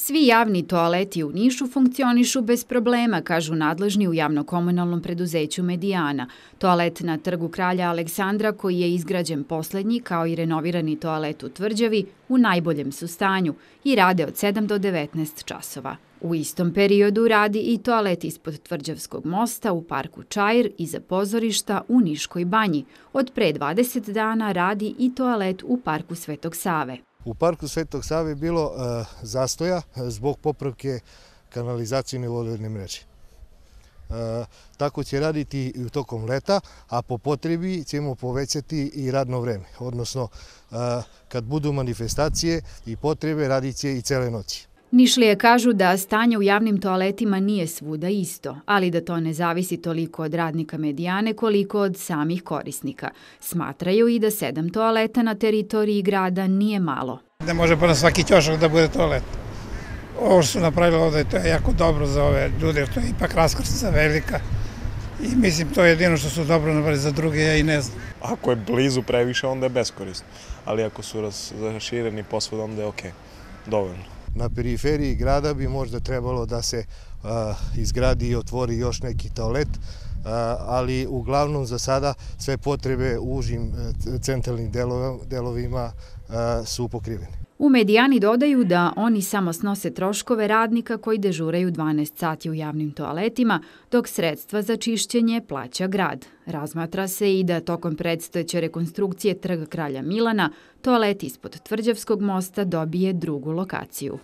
Svi javni toaleti u Nišu funkcionišu bez problema, kažu nadležni u javnokomunalnom preduzeću Medijana. Toalet na trgu kralja Aleksandra, koji je izgrađen poslednji, kao i renovirani toalet u Tvrđavi, u najboljem su stanju i rade od 7 do 19 časova. U istom periodu radi i toalet ispod Tvrđavskog mosta u parku Čajr iza pozorišta u Niškoj banji. Od pre 20 dana radi i toalet u parku Svetog Save. U parku Svetog Save je bilo e, zastoja zbog popravke kanalizacijne vodovodne mreže. Tako će raditi i tokom leta, a po potrebi ćemo povećati i radno vreme. Odnosno, e, kad budu manifestacije i potrebe, radit će i cele noći. Nišlije kažu da stanje u javnim toaletima nije svuda isto, ali da to ne zavisi toliko od radnika medijane koliko od samih korisnika. Smatraju i da sedam toaleta na teritoriji grada nije malo. Ne da može pa na svaki ćošak da bude toalet. Ovo što su napravili ovde, to je jako dobro za ove ljude, to je ipak raskrsnica velika. I mislim, to je jedino što su dobro napravili za druge, ja i ne znam. Ako je blizu previše, onda je beskorisno. Ali ako su rašireni posvod, onda je okej, okay. dovoljno. Na periferiji grada bi možda trebalo da se izgradi i otvori još neki toalet, ali uglavnom za sada sve potrebe u užim e, centralnim delovima su pokrivene. U medijani dodaju da oni samo snose troškove radnika koji dežuraju 12 sati u javnim toaletima, dok sredstva za čišćenje plaća grad. Razmatra se i da tokom predstojeće rekonstrukcije Trga Kralja Milana toalet ispod Tvrđavskog mosta dobije drugu lokaciju.